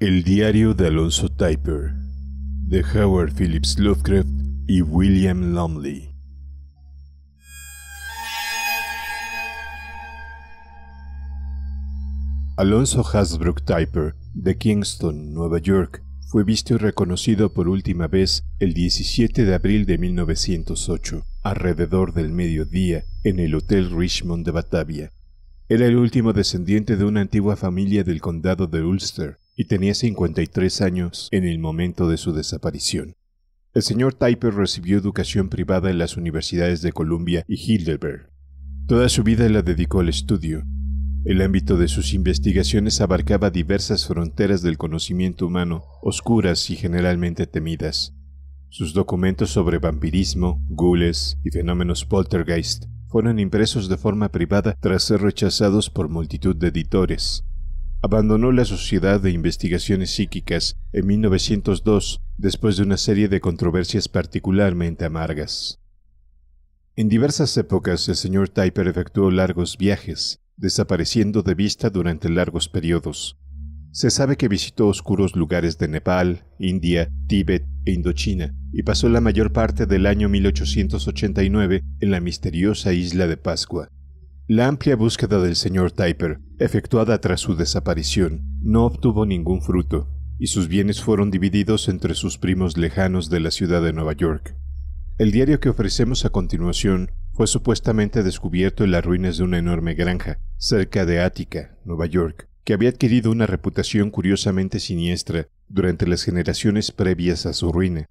El diario de Alonso Typer, de Howard Phillips Lovecraft y William Lumley. Alonso Hasbrook Typer, de Kingston, Nueva York, fue visto y reconocido por última vez el 17 de abril de 1908, alrededor del mediodía, en el Hotel Richmond de Batavia. Era el último descendiente de una antigua familia del condado de Ulster, y tenía 53 años en el momento de su desaparición. El señor Typer recibió educación privada en las universidades de Columbia y Heidelberg. Toda su vida la dedicó al estudio. El ámbito de sus investigaciones abarcaba diversas fronteras del conocimiento humano, oscuras y generalmente temidas. Sus documentos sobre vampirismo, gules y fenómenos poltergeist fueron impresos de forma privada tras ser rechazados por multitud de editores, Abandonó la Sociedad de Investigaciones Psíquicas en 1902 después de una serie de controversias particularmente amargas. En diversas épocas el señor Typer efectuó largos viajes, desapareciendo de vista durante largos periodos. Se sabe que visitó oscuros lugares de Nepal, India, Tíbet e Indochina, y pasó la mayor parte del año 1889 en la misteriosa isla de Pascua. La amplia búsqueda del señor Typer efectuada tras su desaparición, no obtuvo ningún fruto, y sus bienes fueron divididos entre sus primos lejanos de la ciudad de Nueva York. El diario que ofrecemos a continuación fue supuestamente descubierto en las ruinas de una enorme granja, cerca de Ática, Nueva York, que había adquirido una reputación curiosamente siniestra durante las generaciones previas a su ruina,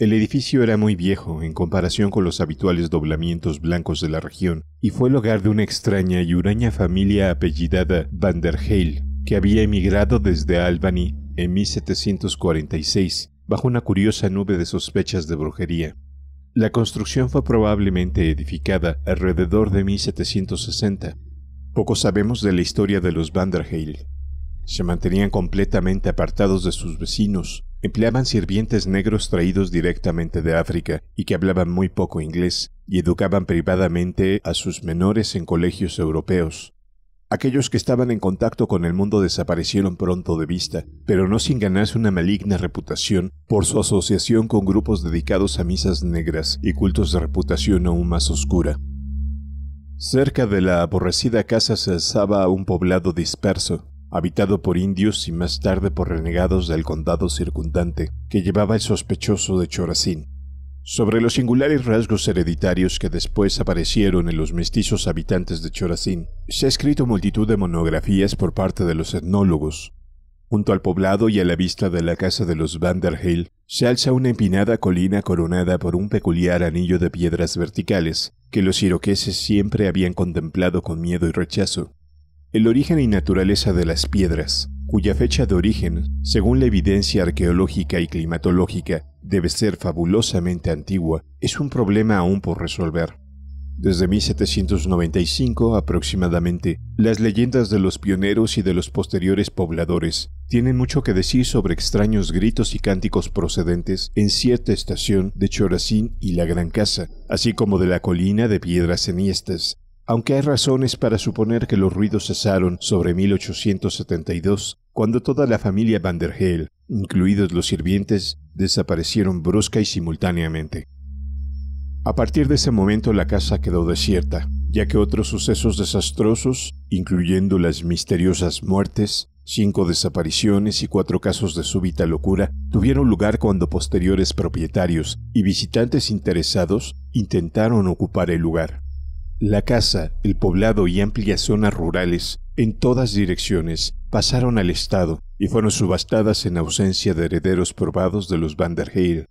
el edificio era muy viejo en comparación con los habituales doblamientos blancos de la región y fue el hogar de una extraña y huraña familia apellidada Vanderheil, que había emigrado desde Albany en 1746 bajo una curiosa nube de sospechas de brujería. La construcción fue probablemente edificada alrededor de 1760. Poco sabemos de la historia de los Vanderheil. Se mantenían completamente apartados de sus vecinos, Empleaban sirvientes negros traídos directamente de África y que hablaban muy poco inglés, y educaban privadamente a sus menores en colegios europeos. Aquellos que estaban en contacto con el mundo desaparecieron pronto de vista, pero no sin ganarse una maligna reputación por su asociación con grupos dedicados a misas negras y cultos de reputación aún más oscura. Cerca de la aborrecida casa se alzaba un poblado disperso, habitado por indios y más tarde por renegados del condado circundante que llevaba el sospechoso de Chorazín. Sobre los singulares rasgos hereditarios que después aparecieron en los mestizos habitantes de Chorazín, se ha escrito multitud de monografías por parte de los etnólogos. Junto al poblado y a la vista de la casa de los Vanderhill, se alza una empinada colina coronada por un peculiar anillo de piedras verticales que los iroqueses siempre habían contemplado con miedo y rechazo. El origen y naturaleza de las piedras, cuya fecha de origen, según la evidencia arqueológica y climatológica, debe ser fabulosamente antigua, es un problema aún por resolver. Desde 1795 aproximadamente, las leyendas de los pioneros y de los posteriores pobladores tienen mucho que decir sobre extraños gritos y cánticos procedentes en cierta estación de Choracín y la Gran Casa, así como de la colina de piedras enhiestas, aunque hay razones para suponer que los ruidos cesaron sobre 1872, cuando toda la familia Van der Heel, incluidos los sirvientes, desaparecieron brusca y simultáneamente. A partir de ese momento la casa quedó desierta, ya que otros sucesos desastrosos, incluyendo las misteriosas muertes, cinco desapariciones y cuatro casos de súbita locura, tuvieron lugar cuando posteriores propietarios y visitantes interesados intentaron ocupar el lugar. La casa, el poblado y amplias zonas rurales en todas direcciones pasaron al Estado y fueron subastadas en ausencia de herederos probados de los Heil.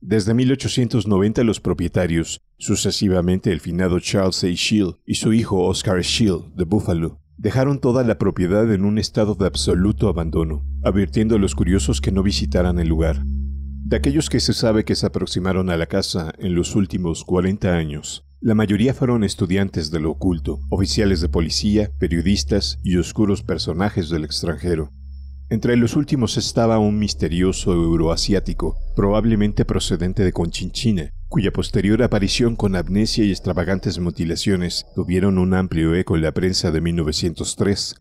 Desde 1890 los propietarios, sucesivamente el finado Charles A. Shield y su hijo Oscar Shield de Buffalo, dejaron toda la propiedad en un estado de absoluto abandono, advirtiendo a los curiosos que no visitaran el lugar. De aquellos que se sabe que se aproximaron a la casa en los últimos 40 años, la mayoría fueron estudiantes de lo oculto, oficiales de policía, periodistas y oscuros personajes del extranjero. Entre los últimos estaba un misterioso euroasiático, probablemente procedente de Conchinchina, cuya posterior aparición con amnesia y extravagantes mutilaciones tuvieron un amplio eco en la prensa de 1903,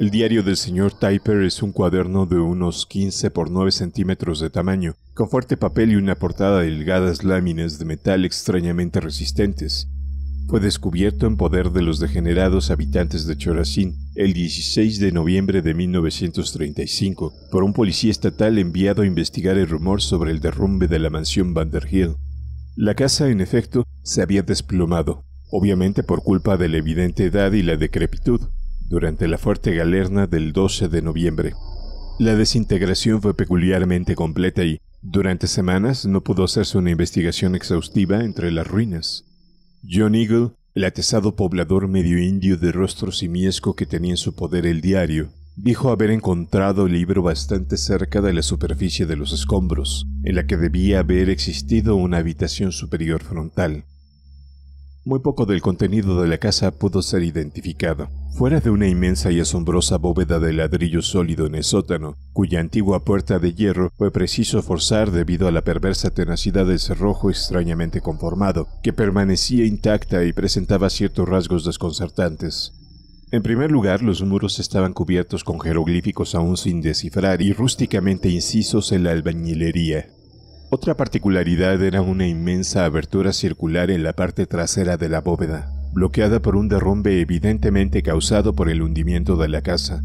el diario del señor Typer es un cuaderno de unos 15 por 9 centímetros de tamaño, con fuerte papel y una portada de delgadas láminas de metal extrañamente resistentes. Fue descubierto en poder de los degenerados habitantes de Chorazín el 16 de noviembre de 1935 por un policía estatal enviado a investigar el rumor sobre el derrumbe de la mansión Vanderhill. La casa, en efecto, se había desplomado, obviamente por culpa de la evidente edad y la decrepitud, durante la fuerte galerna del 12 de noviembre. La desintegración fue peculiarmente completa y, durante semanas, no pudo hacerse una investigación exhaustiva entre las ruinas. John Eagle, el atesado poblador medio indio de rostro simiesco que tenía en su poder el diario, dijo haber encontrado el libro bastante cerca de la superficie de los escombros, en la que debía haber existido una habitación superior frontal. Muy poco del contenido de la casa pudo ser identificado, fuera de una inmensa y asombrosa bóveda de ladrillo sólido en el sótano, cuya antigua puerta de hierro fue preciso forzar debido a la perversa tenacidad del cerrojo extrañamente conformado, que permanecía intacta y presentaba ciertos rasgos desconcertantes. En primer lugar, los muros estaban cubiertos con jeroglíficos aún sin descifrar y rústicamente incisos en la albañilería, otra particularidad era una inmensa abertura circular en la parte trasera de la bóveda, bloqueada por un derrumbe evidentemente causado por el hundimiento de la casa.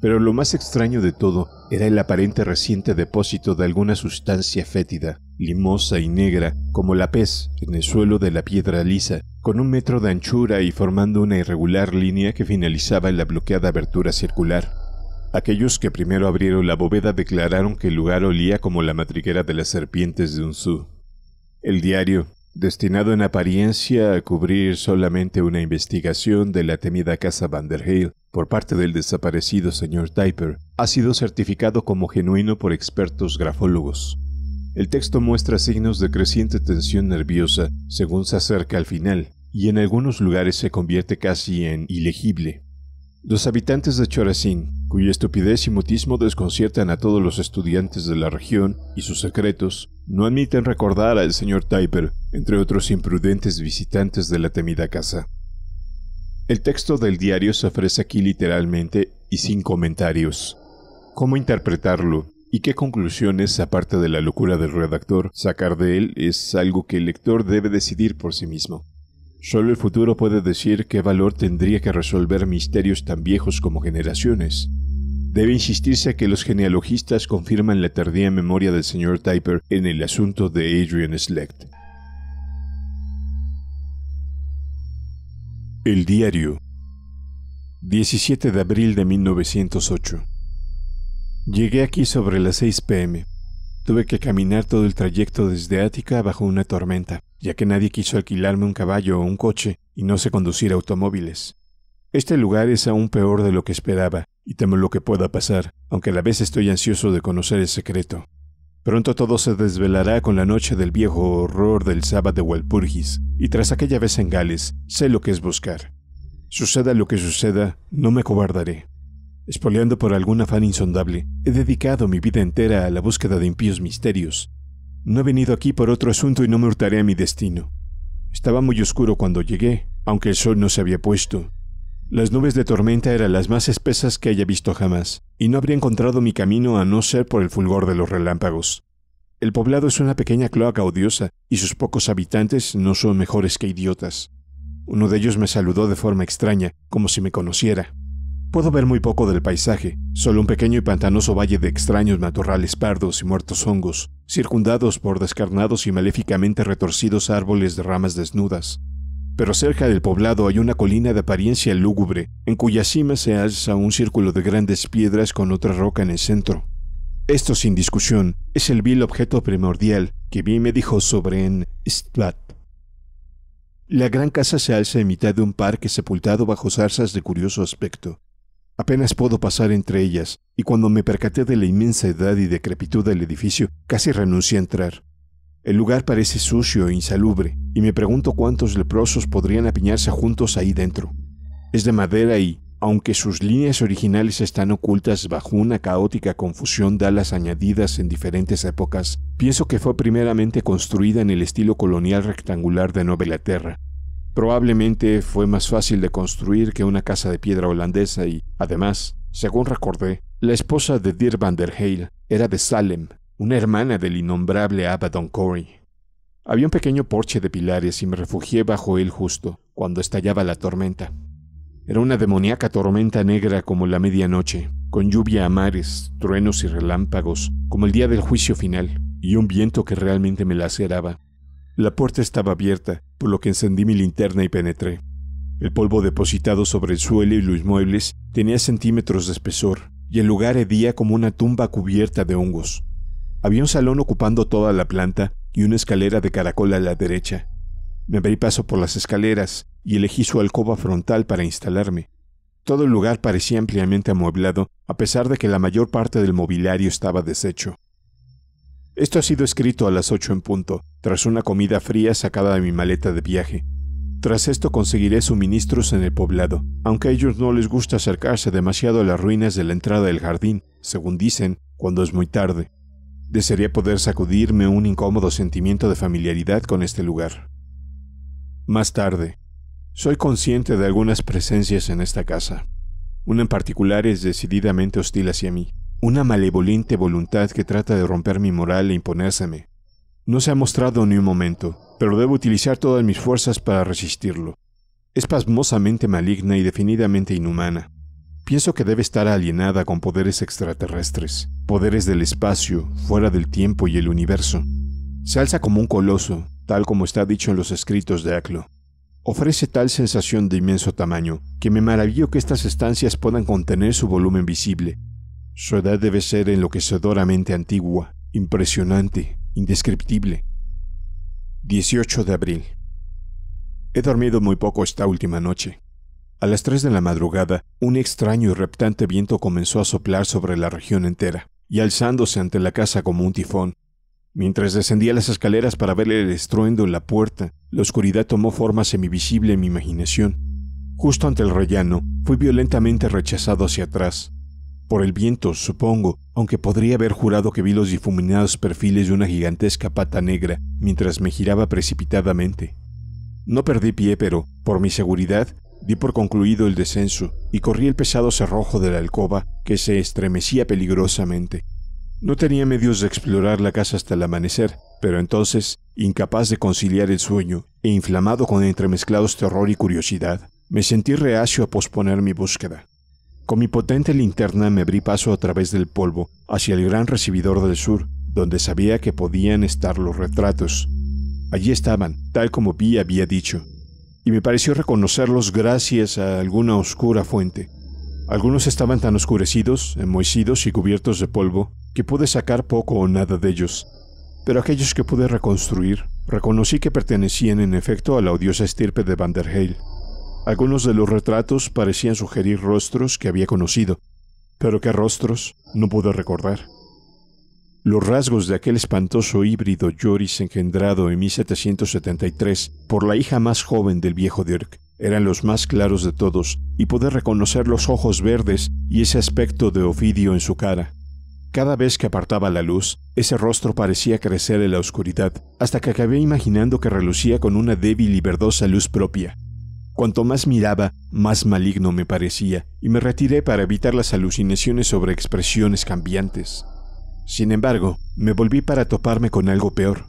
Pero lo más extraño de todo era el aparente reciente depósito de alguna sustancia fétida, limosa y negra, como la pez, en el suelo de la piedra lisa, con un metro de anchura y formando una irregular línea que finalizaba en la bloqueada abertura circular. Aquellos que primero abrieron la bóveda declararon que el lugar olía como la madriguera de las serpientes de un zoo. El diario, destinado en apariencia a cubrir solamente una investigación de la temida casa Vanderheel por parte del desaparecido señor Diaper, ha sido certificado como genuino por expertos grafólogos. El texto muestra signos de creciente tensión nerviosa según se acerca al final, y en algunos lugares se convierte casi en ilegible. Los habitantes de Chorazín, cuya estupidez y mutismo desconciertan a todos los estudiantes de la región y sus secretos, no admiten recordar al señor Typer, entre otros imprudentes visitantes de la temida casa. El texto del diario se ofrece aquí literalmente y sin comentarios. Cómo interpretarlo y qué conclusiones, aparte de la locura del redactor, sacar de él es algo que el lector debe decidir por sí mismo. Solo el futuro puede decir qué valor tendría que resolver misterios tan viejos como generaciones. Debe insistirse que los genealogistas confirman la tardía memoria del señor Typer en el asunto de Adrian Slecht. El diario 17 de abril de 1908 Llegué aquí sobre las 6 pm. Tuve que caminar todo el trayecto desde Ática bajo una tormenta ya que nadie quiso alquilarme un caballo o un coche y no sé conducir automóviles. Este lugar es aún peor de lo que esperaba, y temo lo que pueda pasar, aunque a la vez estoy ansioso de conocer el secreto. Pronto todo se desvelará con la noche del viejo horror del sábado de Walpurgis, y tras aquella vez en Gales, sé lo que es buscar. Suceda lo que suceda, no me cobardaré. Espoleando por algún afán insondable, he dedicado mi vida entera a la búsqueda de impíos misterios, no he venido aquí por otro asunto y no me hurtaré a mi destino. Estaba muy oscuro cuando llegué, aunque el sol no se había puesto. Las nubes de tormenta eran las más espesas que haya visto jamás, y no habría encontrado mi camino a no ser por el fulgor de los relámpagos. El poblado es una pequeña cloaca odiosa, y sus pocos habitantes no son mejores que idiotas. Uno de ellos me saludó de forma extraña, como si me conociera. Puedo ver muy poco del paisaje, solo un pequeño y pantanoso valle de extraños matorrales pardos y muertos hongos, circundados por descarnados y maléficamente retorcidos árboles de ramas desnudas. Pero cerca del poblado hay una colina de apariencia lúgubre, en cuya cima se alza un círculo de grandes piedras con otra roca en el centro. Esto, sin discusión, es el vil objeto primordial que bien me dijo sobre en La gran casa se alza en mitad de un parque sepultado bajo zarzas de curioso aspecto, Apenas puedo pasar entre ellas, y cuando me percaté de la inmensa edad y decrepitud del edificio, casi renuncié a entrar. El lugar parece sucio e insalubre, y me pregunto cuántos leprosos podrían apiñarse juntos ahí dentro. Es de madera y, aunque sus líneas originales están ocultas bajo una caótica confusión de alas añadidas en diferentes épocas, pienso que fue primeramente construida en el estilo colonial rectangular de Nueva Inglaterra, Probablemente fue más fácil de construir que una casa de piedra holandesa y, además, según recordé, la esposa de Dir van der Heil era de Salem, una hermana del innombrable Abaddon Corey. Había un pequeño porche de pilares y me refugié bajo él justo cuando estallaba la tormenta. Era una demoníaca tormenta negra como la medianoche, con lluvia a mares, truenos y relámpagos, como el día del juicio final, y un viento que realmente me laceraba. La puerta estaba abierta, por lo que encendí mi linterna y penetré. El polvo depositado sobre el suelo y los muebles tenía centímetros de espesor, y el lugar hedía como una tumba cubierta de hongos. Había un salón ocupando toda la planta y una escalera de caracol a la derecha. Me abrí paso por las escaleras y elegí su alcoba frontal para instalarme. Todo el lugar parecía ampliamente amueblado, a pesar de que la mayor parte del mobiliario estaba deshecho. Esto ha sido escrito a las ocho en punto, tras una comida fría sacada de mi maleta de viaje. Tras esto conseguiré suministros en el poblado, aunque a ellos no les gusta acercarse demasiado a las ruinas de la entrada del jardín, según dicen, cuando es muy tarde. Desearía poder sacudirme un incómodo sentimiento de familiaridad con este lugar. Más tarde, soy consciente de algunas presencias en esta casa. Una en particular es decididamente hostil hacia mí, una malevolente voluntad que trata de romper mi moral e imponérseme, no se ha mostrado ni un momento, pero debo utilizar todas mis fuerzas para resistirlo. Es pasmosamente maligna y definidamente inhumana. Pienso que debe estar alienada con poderes extraterrestres, poderes del espacio, fuera del tiempo y el universo. Se alza como un coloso, tal como está dicho en los escritos de Aclo. Ofrece tal sensación de inmenso tamaño, que me maravillo que estas estancias puedan contener su volumen visible. Su edad debe ser enloquecedoramente antigua, impresionante, indescriptible. 18 de abril. He dormido muy poco esta última noche. A las 3 de la madrugada, un extraño y reptante viento comenzó a soplar sobre la región entera, y alzándose ante la casa como un tifón. Mientras descendía las escaleras para ver el estruendo en la puerta, la oscuridad tomó forma semivisible en mi imaginación. Justo ante el rellano, fui violentamente rechazado hacia atrás. Por el viento, supongo, aunque podría haber jurado que vi los difuminados perfiles de una gigantesca pata negra mientras me giraba precipitadamente. No perdí pie, pero, por mi seguridad, di por concluido el descenso y corrí el pesado cerrojo de la alcoba que se estremecía peligrosamente. No tenía medios de explorar la casa hasta el amanecer, pero entonces, incapaz de conciliar el sueño e inflamado con entremezclados terror y curiosidad, me sentí reacio a posponer mi búsqueda. Con mi potente linterna me abrí paso a través del polvo hacia el gran recibidor del sur, donde sabía que podían estar los retratos. Allí estaban, tal como Vi había dicho, y me pareció reconocerlos gracias a alguna oscura fuente. Algunos estaban tan oscurecidos, enmohecidos y cubiertos de polvo, que pude sacar poco o nada de ellos, pero aquellos que pude reconstruir, reconocí que pertenecían en efecto a la odiosa estirpe de Vanderheil. Algunos de los retratos parecían sugerir rostros que había conocido, pero qué rostros no pude recordar. Los rasgos de aquel espantoso híbrido Lloris engendrado en 1773 por la hija más joven del viejo Dirk eran los más claros de todos, y pude reconocer los ojos verdes y ese aspecto de ofidio en su cara. Cada vez que apartaba la luz, ese rostro parecía crecer en la oscuridad, hasta que acabé imaginando que relucía con una débil y verdosa luz propia. Cuanto más miraba, más maligno me parecía, y me retiré para evitar las alucinaciones sobre expresiones cambiantes. Sin embargo, me volví para toparme con algo peor.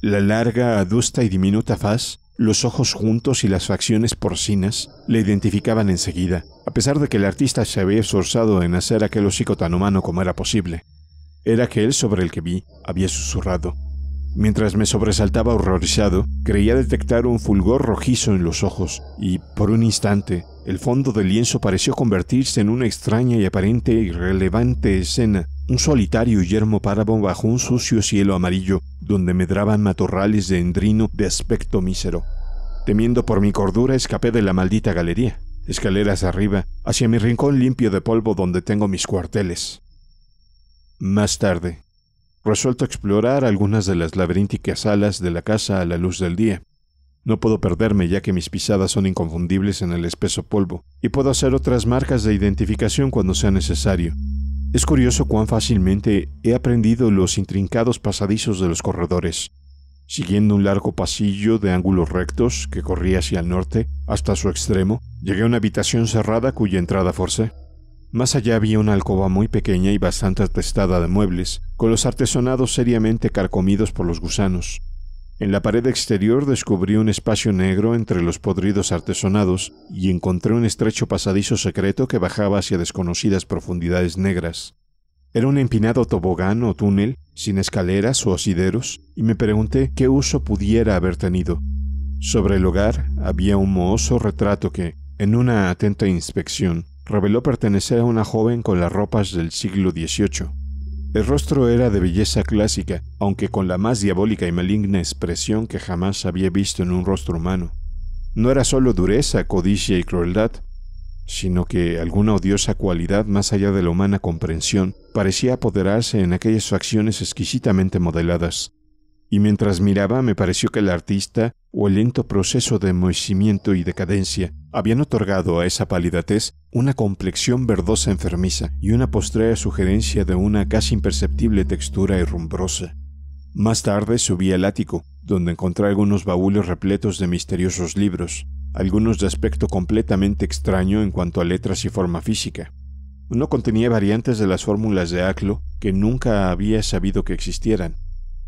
La larga, adusta y diminuta faz, los ojos juntos y las facciones porcinas, le identificaban enseguida, a pesar de que el artista se había esforzado en hacer aquel hocico tan humano como era posible. Era aquel sobre el que vi, había susurrado. Mientras me sobresaltaba horrorizado, creía detectar un fulgor rojizo en los ojos, y, por un instante, el fondo del lienzo pareció convertirse en una extraña y aparente irrelevante escena, un solitario y yermo páramo bajo un sucio cielo amarillo, donde medraban matorrales de endrino de aspecto mísero. Temiendo por mi cordura, escapé de la maldita galería, escaleras arriba, hacia mi rincón limpio de polvo donde tengo mis cuarteles. Más tarde, resuelto a explorar algunas de las laberínticas alas de la casa a la luz del día. No puedo perderme ya que mis pisadas son inconfundibles en el espeso polvo, y puedo hacer otras marcas de identificación cuando sea necesario. Es curioso cuán fácilmente he aprendido los intrincados pasadizos de los corredores. Siguiendo un largo pasillo de ángulos rectos que corría hacia el norte, hasta su extremo, llegué a una habitación cerrada cuya entrada forcé. Más allá había una alcoba muy pequeña y bastante atestada de muebles, con los artesonados seriamente carcomidos por los gusanos. En la pared exterior descubrí un espacio negro entre los podridos artesonados y encontré un estrecho pasadizo secreto que bajaba hacia desconocidas profundidades negras. Era un empinado tobogán o túnel, sin escaleras o asideros, y me pregunté qué uso pudiera haber tenido. Sobre el hogar había un mohoso retrato que, en una atenta inspección, reveló pertenecer a una joven con las ropas del siglo XVIII. El rostro era de belleza clásica, aunque con la más diabólica y maligna expresión que jamás había visto en un rostro humano. No era solo dureza, codicia y crueldad, sino que alguna odiosa cualidad más allá de la humana comprensión parecía apoderarse en aquellas facciones exquisitamente modeladas y mientras miraba me pareció que el artista o el lento proceso de enmohecimiento y decadencia habían otorgado a esa palidez una complexión verdosa enfermiza y una postrea sugerencia de una casi imperceptible textura herrumbrosa. Más tarde subí al ático, donde encontré algunos baúles repletos de misteriosos libros, algunos de aspecto completamente extraño en cuanto a letras y forma física. Uno contenía variantes de las fórmulas de Aclo que nunca había sabido que existieran,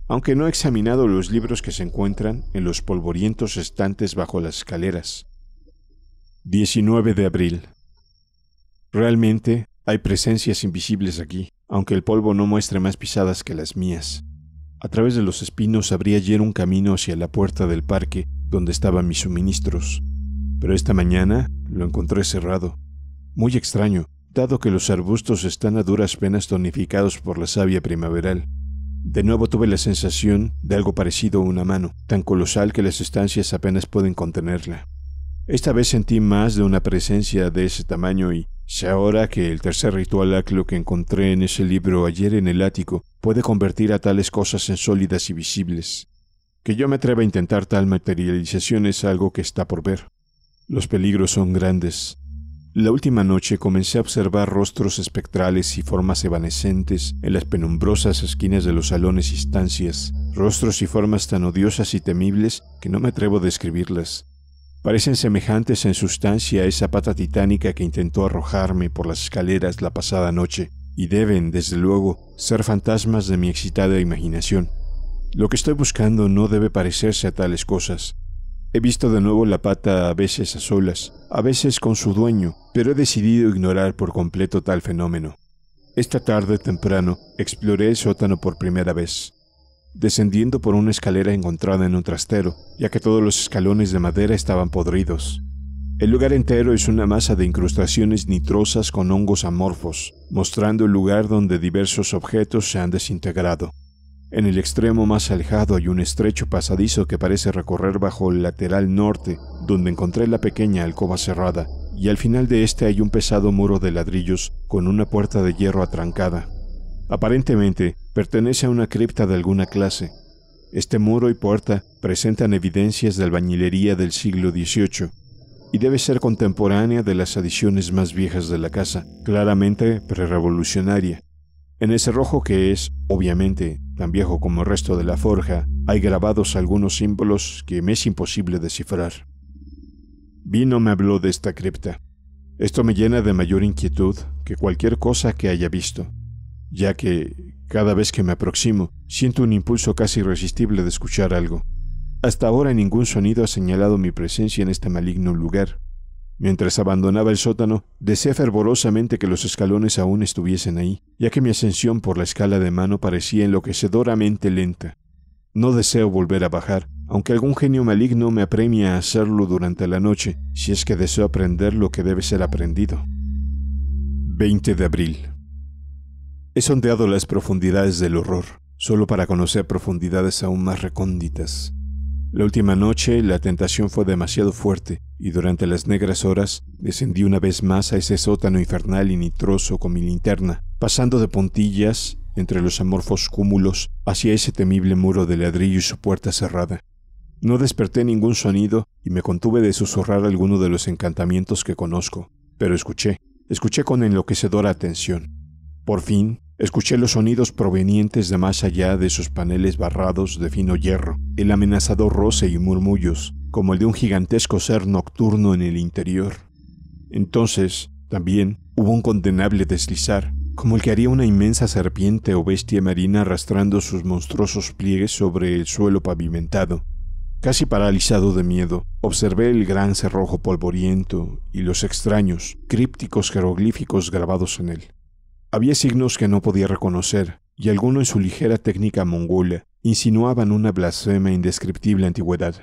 aunque no he examinado los libros que se encuentran en los polvorientos estantes bajo las escaleras. 19 de abril. Realmente hay presencias invisibles aquí, aunque el polvo no muestre más pisadas que las mías. A través de los espinos habría ayer un camino hacia la puerta del parque donde estaban mis suministros, pero esta mañana lo encontré cerrado. Muy extraño, dado que los arbustos están a duras penas tonificados por la savia primaveral. De nuevo tuve la sensación de algo parecido a una mano, tan colosal que las estancias apenas pueden contenerla. Esta vez sentí más de una presencia de ese tamaño y sé ahora que el tercer ritual aclo que encontré en ese libro ayer en el ático puede convertir a tales cosas en sólidas y visibles. Que yo me atreva a intentar tal materialización es algo que está por ver. Los peligros son grandes, la última noche comencé a observar rostros espectrales y formas evanescentes en las penumbrosas esquinas de los salones y estancias, rostros y formas tan odiosas y temibles que no me atrevo a describirlas. Parecen semejantes en sustancia a esa pata titánica que intentó arrojarme por las escaleras la pasada noche, y deben, desde luego, ser fantasmas de mi excitada imaginación. Lo que estoy buscando no debe parecerse a tales cosas, He visto de nuevo la pata a veces a solas, a veces con su dueño, pero he decidido ignorar por completo tal fenómeno. Esta tarde temprano exploré el sótano por primera vez, descendiendo por una escalera encontrada en un trastero, ya que todos los escalones de madera estaban podridos. El lugar entero es una masa de incrustaciones nitrosas con hongos amorfos, mostrando el lugar donde diversos objetos se han desintegrado. En el extremo más alejado hay un estrecho pasadizo que parece recorrer bajo el lateral norte, donde encontré la pequeña alcoba cerrada, y al final de este hay un pesado muro de ladrillos con una puerta de hierro atrancada. Aparentemente, pertenece a una cripta de alguna clase. Este muro y puerta presentan evidencias de albañilería del siglo XVIII y debe ser contemporánea de las adiciones más viejas de la casa, claramente prerevolucionaria. En ese rojo que es, obviamente, tan viejo como el resto de la forja, hay grabados algunos símbolos que me es imposible descifrar. Vino me habló de esta cripta. Esto me llena de mayor inquietud que cualquier cosa que haya visto, ya que cada vez que me aproximo siento un impulso casi irresistible de escuchar algo. Hasta ahora ningún sonido ha señalado mi presencia en este maligno lugar, Mientras abandonaba el sótano, deseé fervorosamente que los escalones aún estuviesen ahí, ya que mi ascensión por la escala de mano parecía enloquecedoramente lenta. No deseo volver a bajar, aunque algún genio maligno me apremia a hacerlo durante la noche, si es que deseo aprender lo que debe ser aprendido. 20 de abril. He sondeado las profundidades del horror, solo para conocer profundidades aún más recónditas. La última noche la tentación fue demasiado fuerte, y durante las negras horas descendí una vez más a ese sótano infernal y nitroso con mi linterna, pasando de puntillas entre los amorfos cúmulos hacia ese temible muro de ladrillo y su puerta cerrada. No desperté ningún sonido y me contuve de susurrar alguno de los encantamientos que conozco, pero escuché, escuché con enloquecedora atención. Por fin, Escuché los sonidos provenientes de más allá de sus paneles barrados de fino hierro, el amenazador roce y murmullos, como el de un gigantesco ser nocturno en el interior. Entonces, también, hubo un condenable deslizar, como el que haría una inmensa serpiente o bestia marina arrastrando sus monstruosos pliegues sobre el suelo pavimentado. Casi paralizado de miedo, observé el gran cerrojo polvoriento y los extraños, crípticos jeroglíficos grabados en él. Había signos que no podía reconocer, y alguno en su ligera técnica mongola insinuaban una blasfema indescriptible antigüedad.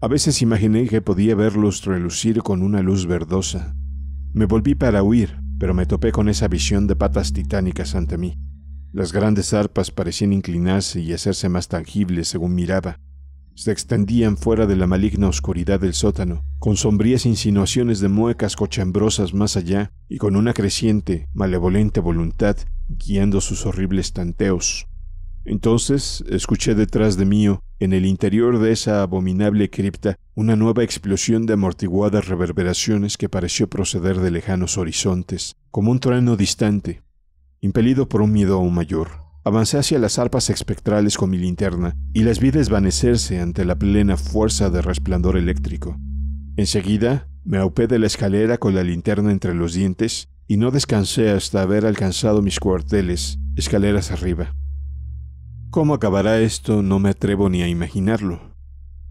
A veces imaginé que podía verlos relucir con una luz verdosa. Me volví para huir, pero me topé con esa visión de patas titánicas ante mí. Las grandes arpas parecían inclinarse y hacerse más tangibles según miraba, se extendían fuera de la maligna oscuridad del sótano, con sombrías insinuaciones de muecas cochambrosas más allá y con una creciente, malevolente voluntad guiando sus horribles tanteos. Entonces escuché detrás de mí, en el interior de esa abominable cripta, una nueva explosión de amortiguadas reverberaciones que pareció proceder de lejanos horizontes, como un trueno distante, impelido por un miedo aún mayor. Avancé hacia las arpas espectrales con mi linterna y las vi desvanecerse ante la plena fuerza de resplandor eléctrico. Enseguida, me aupé de la escalera con la linterna entre los dientes y no descansé hasta haber alcanzado mis cuarteles, escaleras arriba. ¿Cómo acabará esto? No me atrevo ni a imaginarlo.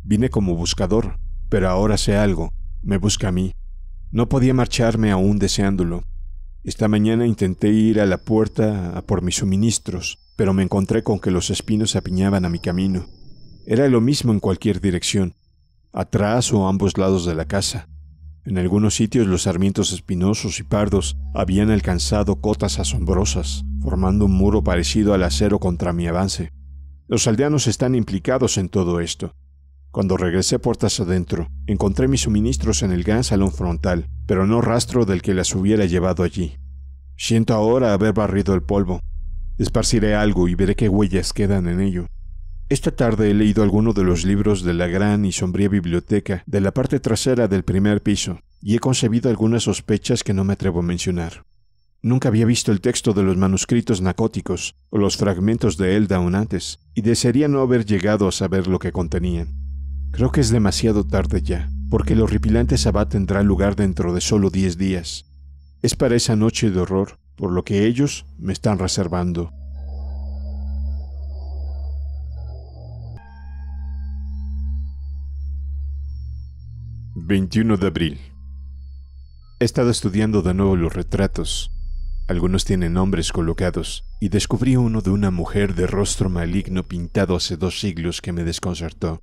Vine como buscador, pero ahora sé algo, me busca a mí. No podía marcharme aún deseándolo. Esta mañana intenté ir a la puerta a por mis suministros, pero me encontré con que los espinos se apiñaban a mi camino. Era lo mismo en cualquier dirección, atrás o a ambos lados de la casa. En algunos sitios los sarmientos espinosos y pardos habían alcanzado cotas asombrosas, formando un muro parecido al acero contra mi avance. Los aldeanos están implicados en todo esto. Cuando regresé puertas adentro, encontré mis suministros en el gran salón frontal, pero no rastro del que las hubiera llevado allí. Siento ahora haber barrido el polvo, Esparciré algo y veré qué huellas quedan en ello. Esta tarde he leído algunos de los libros de la gran y sombría biblioteca de la parte trasera del primer piso, y he concebido algunas sospechas que no me atrevo a mencionar. Nunca había visto el texto de los manuscritos narcóticos o los fragmentos de él aún antes, y desearía no haber llegado a saber lo que contenían. Creo que es demasiado tarde ya, porque el horripilante sabbat tendrá lugar dentro de solo diez días. Es para esa noche de horror por lo que ellos me están reservando. ...21 de abril... ...he estado estudiando de nuevo los retratos... ...algunos tienen nombres colocados... ...y descubrí uno de una mujer de rostro maligno... ...pintado hace dos siglos que me desconcertó...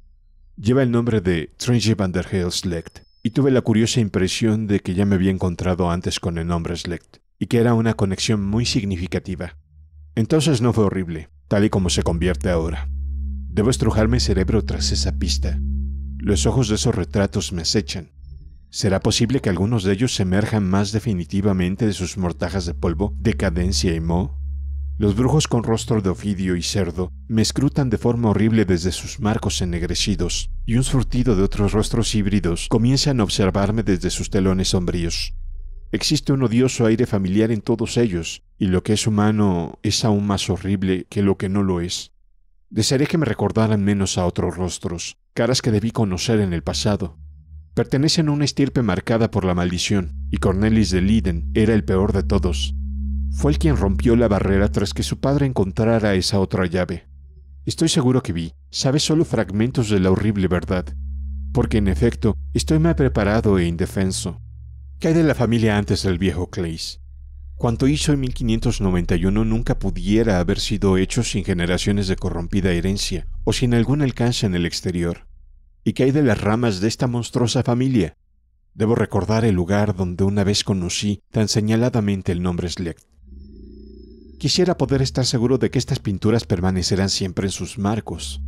...lleva el nombre de... ...Trinje van der Slecht, ...y tuve la curiosa impresión de que ya me había encontrado antes con el nombre Slecht y que era una conexión muy significativa. Entonces no fue horrible, tal y como se convierte ahora. Debo estrujarme mi cerebro tras esa pista. Los ojos de esos retratos me acechan. ¿Será posible que algunos de ellos se emerjan más definitivamente de sus mortajas de polvo, decadencia y moho? Los brujos con rostro de ofidio y cerdo me escrutan de forma horrible desde sus marcos ennegrecidos, y un surtido de otros rostros híbridos comienzan a observarme desde sus telones sombríos. Existe un odioso aire familiar en todos ellos, y lo que es humano es aún más horrible que lo que no lo es. Desearé que me recordaran menos a otros rostros, caras que debí conocer en el pasado. Pertenecen a una estirpe marcada por la maldición, y Cornelis de Liden era el peor de todos. Fue el quien rompió la barrera tras que su padre encontrara esa otra llave. Estoy seguro que vi, sabe solo fragmentos de la horrible verdad, porque en efecto estoy mal preparado e indefenso. ¿Qué hay de la familia antes del viejo Clays? Cuanto hizo en 1591 nunca pudiera haber sido hecho sin generaciones de corrompida herencia o sin algún alcance en el exterior. ¿Y qué hay de las ramas de esta monstruosa familia? Debo recordar el lugar donde una vez conocí tan señaladamente el nombre Slecht. Quisiera poder estar seguro de que estas pinturas permanecerán siempre en sus marcos,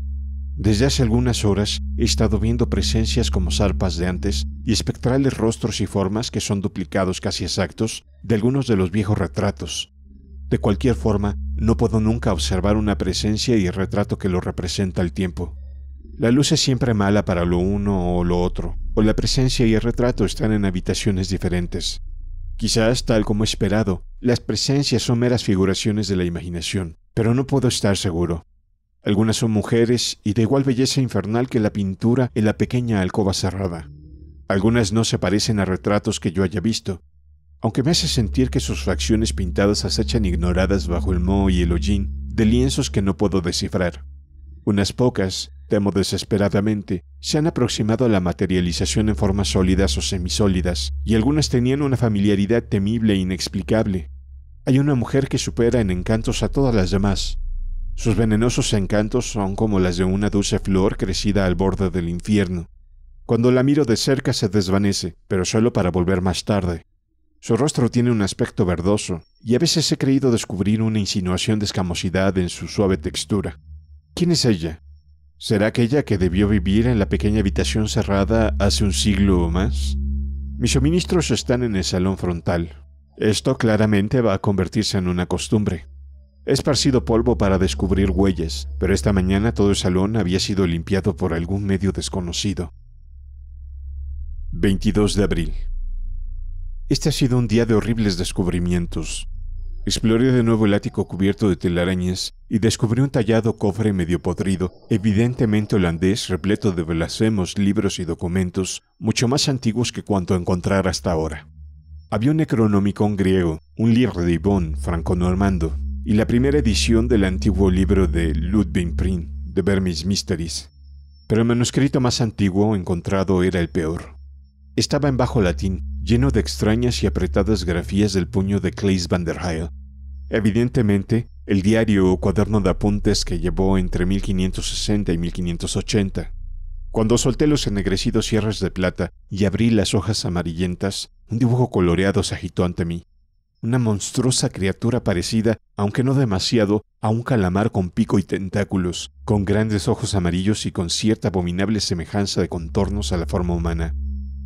desde hace algunas horas he estado viendo presencias como zarpas de antes y espectrales rostros y formas que son duplicados casi exactos de algunos de los viejos retratos. De cualquier forma, no puedo nunca observar una presencia y el retrato que lo representa al tiempo. La luz es siempre mala para lo uno o lo otro, o la presencia y el retrato están en habitaciones diferentes. Quizás, tal como esperado, las presencias son meras figuraciones de la imaginación, pero no puedo estar seguro. Algunas son mujeres y de igual belleza infernal que la pintura en la pequeña alcoba cerrada. Algunas no se parecen a retratos que yo haya visto, aunque me hace sentir que sus facciones pintadas acechan ignoradas bajo el moho y el hollín de lienzos que no puedo descifrar. Unas pocas, temo desesperadamente, se han aproximado a la materialización en formas sólidas o semisólidas, y algunas tenían una familiaridad temible e inexplicable. Hay una mujer que supera en encantos a todas las demás, sus venenosos encantos son como las de una dulce flor crecida al borde del infierno. Cuando la miro de cerca se desvanece, pero solo para volver más tarde. Su rostro tiene un aspecto verdoso, y a veces he creído descubrir una insinuación de escamosidad en su suave textura. ¿Quién es ella? ¿Será aquella que debió vivir en la pequeña habitación cerrada hace un siglo o más? Mis suministros están en el salón frontal. Esto claramente va a convertirse en una costumbre. He esparcido polvo para descubrir huellas, pero esta mañana todo el salón había sido limpiado por algún medio desconocido. 22 de abril. Este ha sido un día de horribles descubrimientos. Exploré de nuevo el ático cubierto de telarañas y descubrí un tallado cofre medio podrido, evidentemente holandés, repleto de blasfemos, libros y documentos, mucho más antiguos que cuanto encontrar hasta ahora. Había un Necronomicon griego, un de ivón franco-normando, y la primera edición del antiguo libro de Ludwig Print, de Vermis Mysteries, pero el manuscrito más antiguo encontrado era el peor. Estaba en bajo latín, lleno de extrañas y apretadas grafías del puño de Claes van der Heil. Evidentemente, el diario o cuaderno de apuntes que llevó entre 1560 y 1580. Cuando solté los ennegrecidos cierres de plata y abrí las hojas amarillentas, un dibujo coloreado se agitó ante mí una monstruosa criatura parecida, aunque no demasiado, a un calamar con pico y tentáculos, con grandes ojos amarillos y con cierta abominable semejanza de contornos a la forma humana.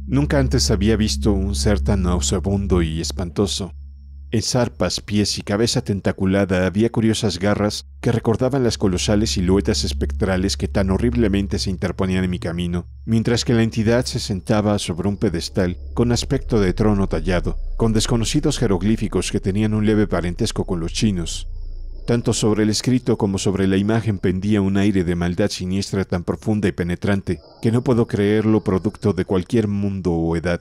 Nunca antes había visto un ser tan nauseabundo y espantoso. En zarpas, pies y cabeza tentaculada había curiosas garras que recordaban las colosales siluetas espectrales que tan horriblemente se interponían en mi camino, mientras que la entidad se sentaba sobre un pedestal con aspecto de trono tallado, con desconocidos jeroglíficos que tenían un leve parentesco con los chinos. Tanto sobre el escrito como sobre la imagen pendía un aire de maldad siniestra tan profunda y penetrante que no puedo creerlo producto de cualquier mundo o edad.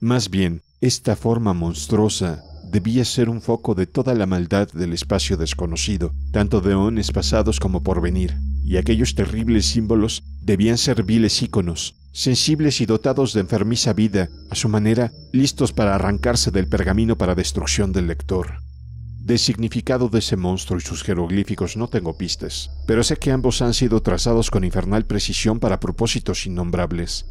Más bien, esta forma monstruosa, debía ser un foco de toda la maldad del espacio desconocido, tanto de ones pasados como por venir, y aquellos terribles símbolos debían ser viles íconos, sensibles y dotados de enfermiza vida, a su manera, listos para arrancarse del pergamino para destrucción del lector. Del significado de ese monstruo y sus jeroglíficos no tengo pistas, pero sé que ambos han sido trazados con infernal precisión para propósitos innombrables,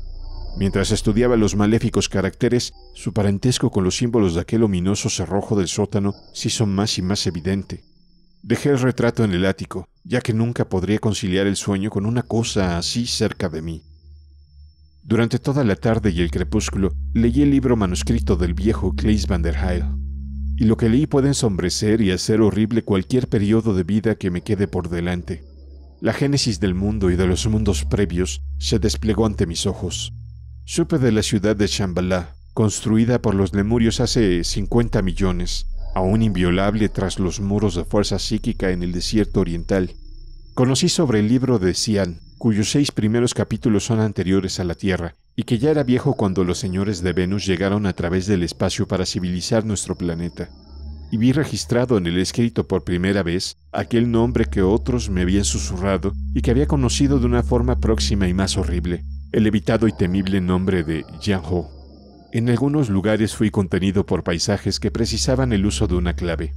Mientras estudiaba los maléficos caracteres, su parentesco con los símbolos de aquel ominoso cerrojo del sótano se hizo más y más evidente. Dejé el retrato en el ático, ya que nunca podría conciliar el sueño con una cosa así cerca de mí. Durante toda la tarde y el crepúsculo leí el libro manuscrito del viejo Claes van der Heil, y lo que leí puede ensombrecer y hacer horrible cualquier periodo de vida que me quede por delante. La génesis del mundo y de los mundos previos se desplegó ante mis ojos. Supe de la ciudad de Shambhala, construida por los lemurios hace 50 millones, aún inviolable tras los muros de fuerza psíquica en el desierto oriental. Conocí sobre el libro de Sian, cuyos seis primeros capítulos son anteriores a la Tierra, y que ya era viejo cuando los señores de Venus llegaron a través del espacio para civilizar nuestro planeta. Y vi registrado en el escrito por primera vez aquel nombre que otros me habían susurrado y que había conocido de una forma próxima y más horrible, el evitado y temible nombre de Ho. En algunos lugares fui contenido por paisajes que precisaban el uso de una clave.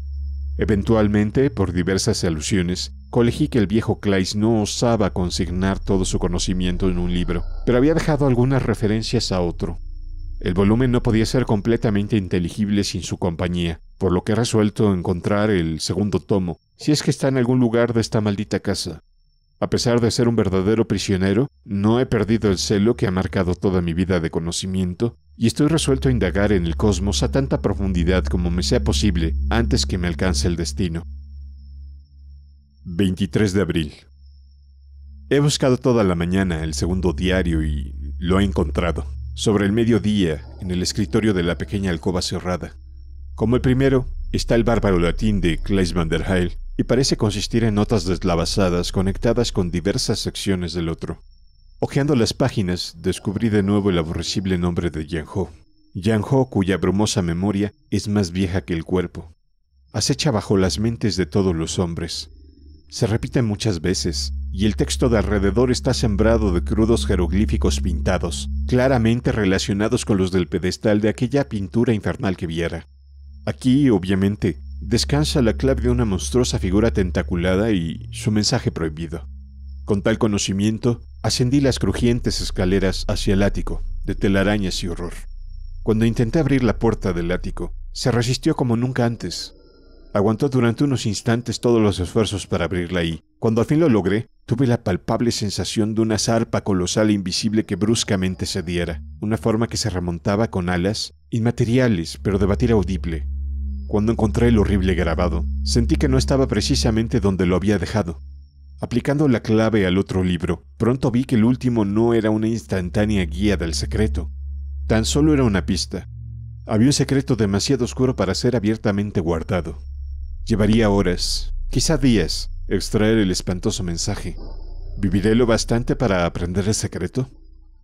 Eventualmente, por diversas alusiones, colegí que el viejo Clays no osaba consignar todo su conocimiento en un libro, pero había dejado algunas referencias a otro. El volumen no podía ser completamente inteligible sin su compañía, por lo que he resuelto encontrar el segundo tomo, si es que está en algún lugar de esta maldita casa. A pesar de ser un verdadero prisionero, no he perdido el celo que ha marcado toda mi vida de conocimiento, y estoy resuelto a indagar en el cosmos a tanta profundidad como me sea posible antes que me alcance el destino. 23 de abril. He buscado toda la mañana el segundo diario y lo he encontrado, sobre el mediodía, en el escritorio de la pequeña alcoba cerrada. Como el primero, está el bárbaro latín de Claes van der Heil, y parece consistir en notas deslavazadas conectadas con diversas secciones del otro. Ojeando las páginas, descubrí de nuevo el aborrecible nombre de Yang Ho, cuya brumosa memoria es más vieja que el cuerpo. Acecha bajo las mentes de todos los hombres. Se repite muchas veces, y el texto de alrededor está sembrado de crudos jeroglíficos pintados, claramente relacionados con los del pedestal de aquella pintura infernal que viera. Aquí, obviamente, descansa la clave de una monstruosa figura tentaculada y su mensaje prohibido. Con tal conocimiento, ascendí las crujientes escaleras hacia el ático, de telarañas y horror. Cuando intenté abrir la puerta del ático, se resistió como nunca antes. Aguantó durante unos instantes todos los esfuerzos para abrirla y, cuando al fin lo logré, tuve la palpable sensación de una zarpa colosal e invisible que bruscamente cediera, una forma que se remontaba con alas, inmateriales pero de batir audible, cuando encontré el horrible grabado, sentí que no estaba precisamente donde lo había dejado. Aplicando la clave al otro libro, pronto vi que el último no era una instantánea guía del secreto. Tan solo era una pista. Había un secreto demasiado oscuro para ser abiertamente guardado. Llevaría horas, quizá días, extraer el espantoso mensaje. ¿Viviré lo bastante para aprender el secreto?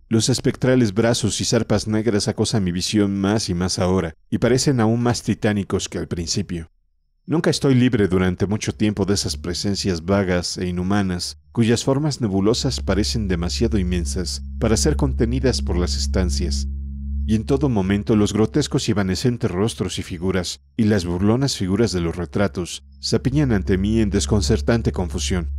Los espectrales brazos y zarpas negras acosan mi visión más y más ahora, y parecen aún más titánicos que al principio. Nunca estoy libre durante mucho tiempo de esas presencias vagas e inhumanas, cuyas formas nebulosas parecen demasiado inmensas para ser contenidas por las estancias, y en todo momento los grotescos y evanescentes rostros y figuras, y las burlonas figuras de los retratos, se apiñan ante mí en desconcertante confusión.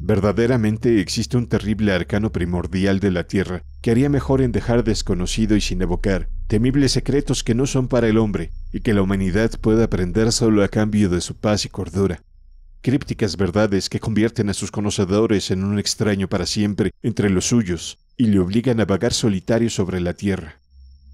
Verdaderamente existe un terrible arcano primordial de la Tierra que haría mejor en dejar desconocido y sin evocar temibles secretos que no son para el hombre y que la humanidad pueda aprender solo a cambio de su paz y cordura. Crípticas verdades que convierten a sus conocedores en un extraño para siempre entre los suyos y le obligan a vagar solitario sobre la Tierra.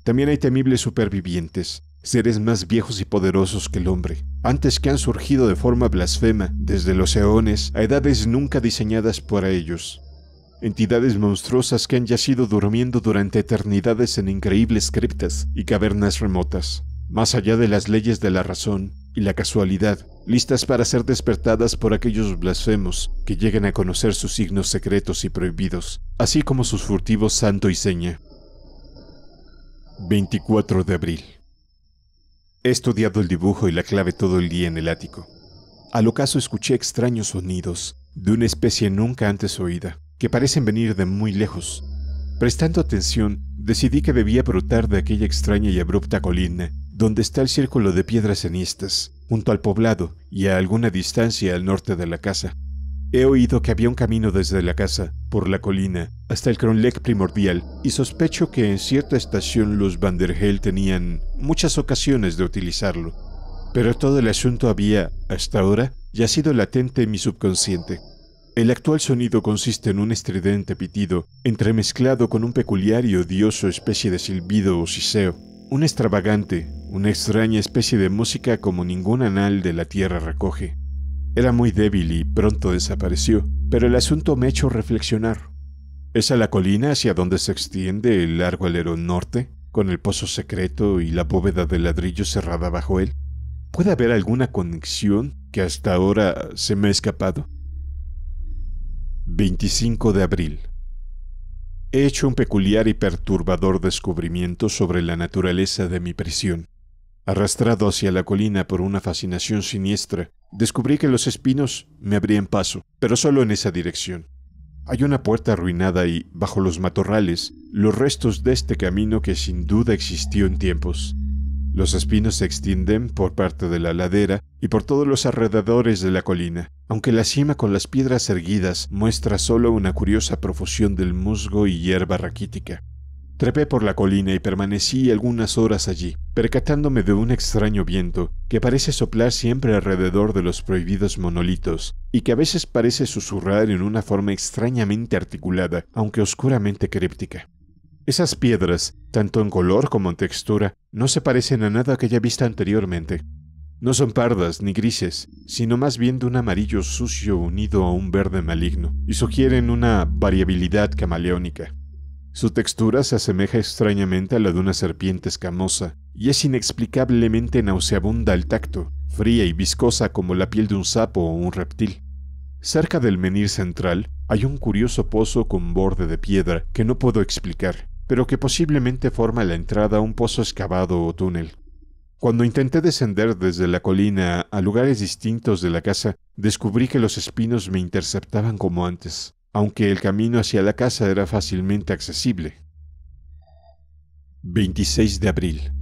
También hay temibles supervivientes, seres más viejos y poderosos que el hombre, antes que han surgido de forma blasfema desde los eones a edades nunca diseñadas para ellos. Entidades monstruosas que han yacido durmiendo durante eternidades en increíbles criptas y cavernas remotas, más allá de las leyes de la razón y la casualidad, listas para ser despertadas por aquellos blasfemos que lleguen a conocer sus signos secretos y prohibidos, así como sus furtivos santo y seña. 24 de abril He estudiado el dibujo y la clave todo el día en el ático. Al ocaso escuché extraños sonidos de una especie nunca antes oída, que parecen venir de muy lejos. Prestando atención, decidí que debía brotar de aquella extraña y abrupta colina, donde está el círculo de piedras cenistas, junto al poblado y a alguna distancia al norte de la casa. He oído que había un camino desde la casa, por la colina, hasta el Kronlech primordial, y sospecho que en cierta estación los Vanderhell tenían muchas ocasiones de utilizarlo. Pero todo el asunto había, hasta ahora, ya sido latente en mi subconsciente. El actual sonido consiste en un estridente pitido, entremezclado con un peculiar y odioso especie de silbido o siseo, un extravagante, una extraña especie de música como ningún anal de la tierra recoge. Era muy débil y pronto desapareció, pero el asunto me ha hecho reflexionar. ¿Es a la colina hacia donde se extiende el largo alero norte, con el pozo secreto y la bóveda de ladrillo cerrada bajo él? ¿Puede haber alguna conexión que hasta ahora se me ha escapado? 25 de abril. He hecho un peculiar y perturbador descubrimiento sobre la naturaleza de mi prisión. Arrastrado hacia la colina por una fascinación siniestra, descubrí que los espinos me abrían paso, pero solo en esa dirección. Hay una puerta arruinada y, bajo los matorrales, los restos de este camino que sin duda existió en tiempos. Los espinos se extienden por parte de la ladera y por todos los alrededores de la colina, aunque la cima con las piedras erguidas muestra solo una curiosa profusión del musgo y hierba raquítica. Trepé por la colina y permanecí algunas horas allí, percatándome de un extraño viento que parece soplar siempre alrededor de los prohibidos monolitos y que a veces parece susurrar en una forma extrañamente articulada, aunque oscuramente críptica. Esas piedras, tanto en color como en textura, no se parecen a nada que haya visto anteriormente. No son pardas ni grises, sino más bien de un amarillo sucio unido a un verde maligno, y sugieren una variabilidad camaleónica. Su textura se asemeja extrañamente a la de una serpiente escamosa y es inexplicablemente nauseabunda al tacto, fría y viscosa como la piel de un sapo o un reptil. Cerca del menhir central hay un curioso pozo con borde de piedra que no puedo explicar, pero que posiblemente forma la entrada a un pozo excavado o túnel. Cuando intenté descender desde la colina a lugares distintos de la casa, descubrí que los espinos me interceptaban como antes aunque el camino hacia la casa era fácilmente accesible. 26 de abril.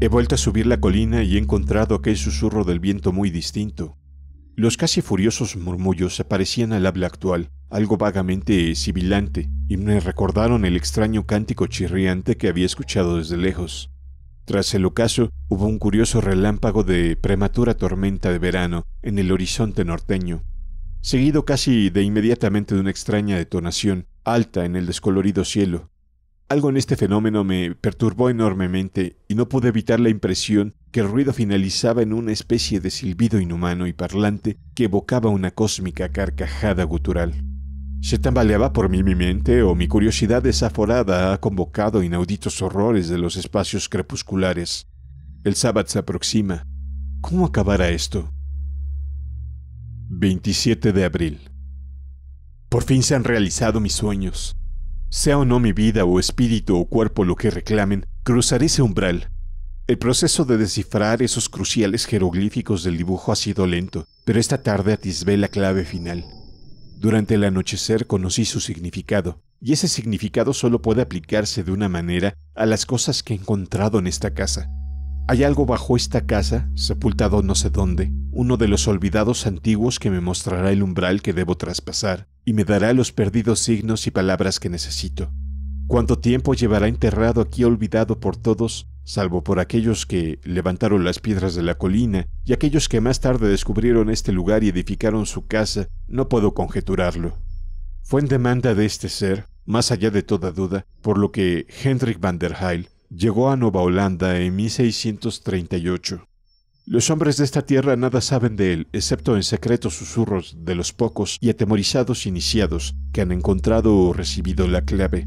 He vuelto a subir la colina y he encontrado aquel susurro del viento muy distinto. Los casi furiosos murmullos aparecían al habla actual, algo vagamente sibilante, y me recordaron el extraño cántico chirriante que había escuchado desde lejos. Tras el ocaso hubo un curioso relámpago de prematura tormenta de verano en el horizonte norteño, seguido casi de inmediatamente de una extraña detonación alta en el descolorido cielo. Algo en este fenómeno me perturbó enormemente y no pude evitar la impresión que el ruido finalizaba en una especie de silbido inhumano y parlante que evocaba una cósmica carcajada gutural. Se tambaleaba por mí mi mente o mi curiosidad desaforada ha convocado inauditos horrores de los espacios crepusculares. El sábado se aproxima. ¿Cómo acabará esto? 27 de abril. Por fin se han realizado mis sueños. Sea o no mi vida o espíritu o cuerpo lo que reclamen, cruzaré ese umbral. El proceso de descifrar esos cruciales jeroglíficos del dibujo ha sido lento, pero esta tarde atisbé la clave final. Durante el anochecer conocí su significado, y ese significado solo puede aplicarse de una manera a las cosas que he encontrado en esta casa. Hay algo bajo esta casa, sepultado no sé dónde, uno de los olvidados antiguos que me mostrará el umbral que debo traspasar y me dará los perdidos signos y palabras que necesito. ¿Cuánto tiempo llevará enterrado aquí olvidado por todos, salvo por aquellos que levantaron las piedras de la colina y aquellos que más tarde descubrieron este lugar y edificaron su casa? No puedo conjeturarlo. Fue en demanda de este ser, más allá de toda duda, por lo que Hendrik van der Heil llegó a Nueva Holanda en 1638. Los hombres de esta tierra nada saben de él, excepto en secretos susurros de los pocos y atemorizados iniciados que han encontrado o recibido la clave.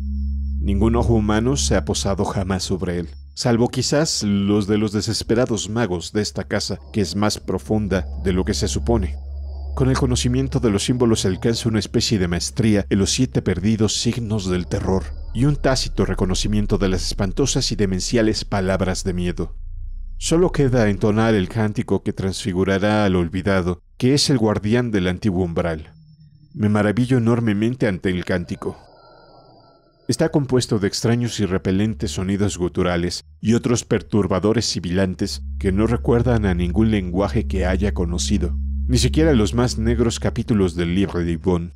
Ningún ojo humano se ha posado jamás sobre él, salvo quizás los de los desesperados magos de esta casa, que es más profunda de lo que se supone. Con el conocimiento de los símbolos alcanza una especie de maestría en los siete perdidos signos del terror y un tácito reconocimiento de las espantosas y demenciales palabras de miedo. Solo queda entonar el cántico que transfigurará al olvidado, que es el guardián del antiguo umbral. Me maravillo enormemente ante el cántico. Está compuesto de extraños y repelentes sonidos guturales y otros perturbadores sibilantes que no recuerdan a ningún lenguaje que haya conocido ni siquiera los más negros capítulos del libro de Yvonne.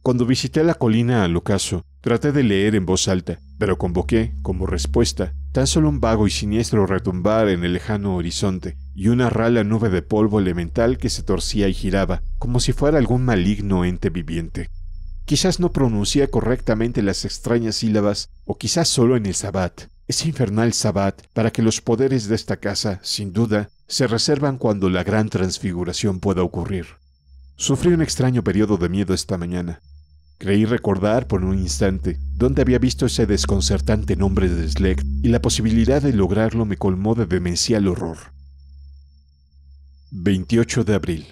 Cuando visité la colina al ocaso, traté de leer en voz alta, pero convoqué, como respuesta, tan solo un vago y siniestro retumbar en el lejano horizonte y una rala nube de polvo elemental que se torcía y giraba, como si fuera algún maligno ente viviente. Quizás no pronuncié correctamente las extrañas sílabas, o quizás solo en el sabbat, ese infernal sabbat para que los poderes de esta casa, sin duda, se reservan cuando la gran transfiguración pueda ocurrir. Sufrí un extraño periodo de miedo esta mañana. Creí recordar por un instante dónde había visto ese desconcertante nombre de Sleck y la posibilidad de lograrlo me colmó de demencial horror. 28 de abril.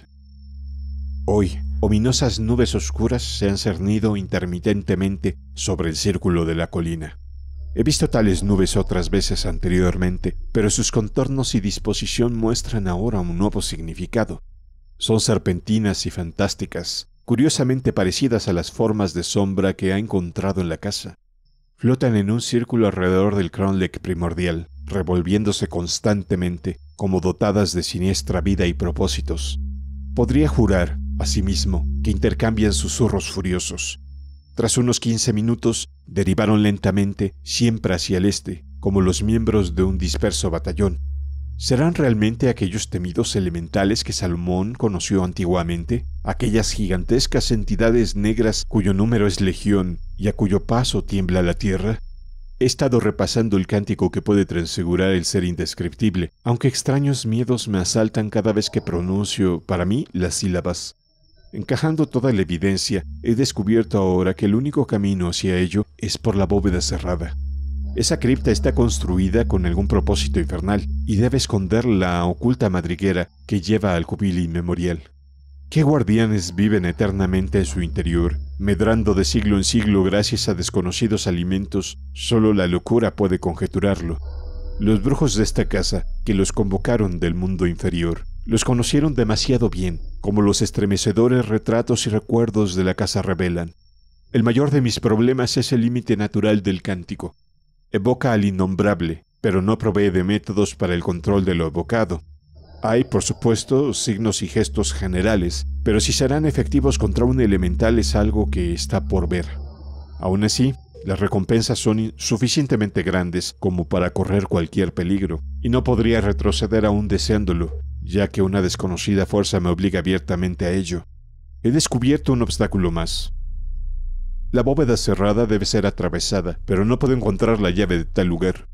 Hoy, ominosas nubes oscuras se han cernido intermitentemente sobre el círculo de la colina. He visto tales nubes otras veces anteriormente, pero sus contornos y disposición muestran ahora un nuevo significado. Son serpentinas y fantásticas, curiosamente parecidas a las formas de sombra que ha encontrado en la casa. Flotan en un círculo alrededor del Crownleck primordial, revolviéndose constantemente, como dotadas de siniestra vida y propósitos. Podría jurar, asimismo, que intercambian susurros furiosos, tras unos 15 minutos, derivaron lentamente, siempre hacia el este, como los miembros de un disperso batallón. ¿Serán realmente aquellos temidos elementales que Salomón conoció antiguamente? ¿Aquellas gigantescas entidades negras cuyo número es legión y a cuyo paso tiembla la tierra? He estado repasando el cántico que puede transfigurar el ser indescriptible, aunque extraños miedos me asaltan cada vez que pronuncio, para mí, las sílabas Encajando toda la evidencia, he descubierto ahora que el único camino hacia ello es por la bóveda cerrada. Esa cripta está construida con algún propósito infernal y debe esconder la oculta madriguera que lleva al cubil inmemorial. ¿Qué guardianes viven eternamente en su interior, medrando de siglo en siglo gracias a desconocidos alimentos? Solo la locura puede conjeturarlo. Los brujos de esta casa que los convocaron del mundo inferior. Los conocieron demasiado bien, como los estremecedores retratos y recuerdos de la casa revelan. El mayor de mis problemas es el límite natural del cántico. Evoca al innombrable, pero no provee de métodos para el control de lo evocado. Hay, por supuesto, signos y gestos generales, pero si serán efectivos contra un elemental es algo que está por ver. Aún así, las recompensas son suficientemente grandes como para correr cualquier peligro, y no podría retroceder aún deseándolo, ya que una desconocida fuerza me obliga abiertamente a ello. He descubierto un obstáculo más. La bóveda cerrada debe ser atravesada, pero no puedo encontrar la llave de tal lugar.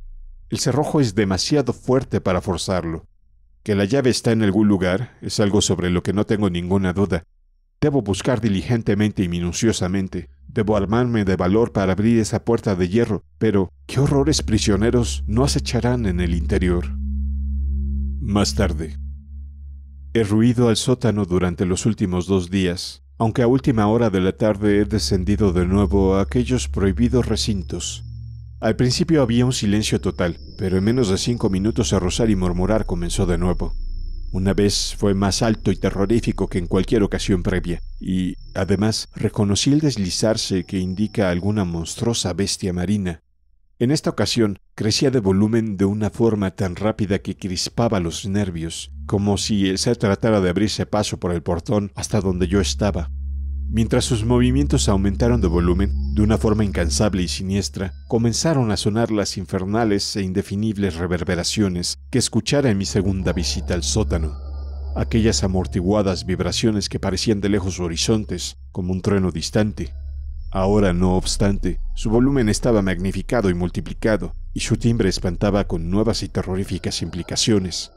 El cerrojo es demasiado fuerte para forzarlo. Que la llave está en algún lugar es algo sobre lo que no tengo ninguna duda. Debo buscar diligentemente y minuciosamente. Debo armarme de valor para abrir esa puerta de hierro, pero ¿qué horrores prisioneros no acecharán en el interior? Más tarde. He ruido al sótano durante los últimos dos días, aunque a última hora de la tarde he descendido de nuevo a aquellos prohibidos recintos. Al principio había un silencio total, pero en menos de cinco minutos a rozar y murmurar comenzó de nuevo. Una vez fue más alto y terrorífico que en cualquier ocasión previa, y, además, reconocí el deslizarse que indica alguna monstruosa bestia marina. En esta ocasión crecía de volumen de una forma tan rápida que crispaba los nervios, como si se tratara de abrirse paso por el portón hasta donde yo estaba. Mientras sus movimientos aumentaron de volumen, de una forma incansable y siniestra, comenzaron a sonar las infernales e indefinibles reverberaciones que escuchara en mi segunda visita al sótano. Aquellas amortiguadas vibraciones que parecían de lejos horizontes, como un trueno distante, Ahora, no obstante, su volumen estaba magnificado y multiplicado, y su timbre espantaba con nuevas y terroríficas implicaciones.